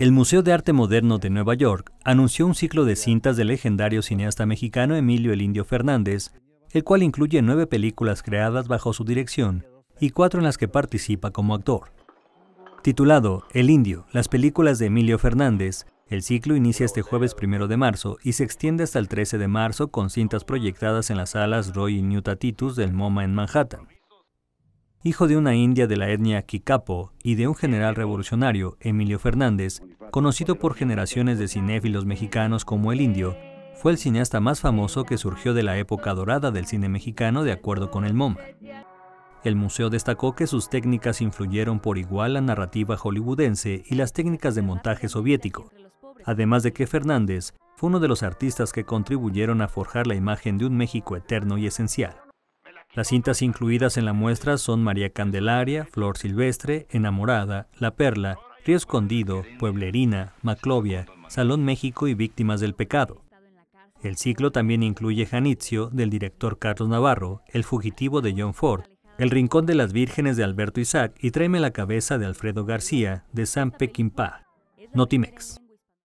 El Museo de Arte Moderno de Nueva York anunció un ciclo de cintas del legendario cineasta mexicano Emilio El Indio Fernández, el cual incluye nueve películas creadas bajo su dirección y cuatro en las que participa como actor. Titulado El Indio, las películas de Emilio Fernández, el ciclo inicia este jueves 1 de marzo y se extiende hasta el 13 de marzo con cintas proyectadas en las salas Roy y Newtatitus del MoMA en Manhattan hijo de una india de la etnia Kikapo y de un general revolucionario, Emilio Fernández, conocido por generaciones de cinéfilos mexicanos como El Indio, fue el cineasta más famoso que surgió de la época dorada del cine mexicano de acuerdo con el MoMA. El museo destacó que sus técnicas influyeron por igual la narrativa hollywoodense y las técnicas de montaje soviético, además de que Fernández fue uno de los artistas que contribuyeron a forjar la imagen de un México eterno y esencial. Las cintas incluidas en la muestra son María Candelaria, Flor Silvestre, Enamorada, La Perla, Río Escondido, Pueblerina, Maclovia, Salón México y Víctimas del Pecado. El ciclo también incluye Janitzio, del director Carlos Navarro, El fugitivo de John Ford, El rincón de las vírgenes de Alberto Isaac y Tráeme la cabeza de Alfredo García, de San Pequimpa. Notimex.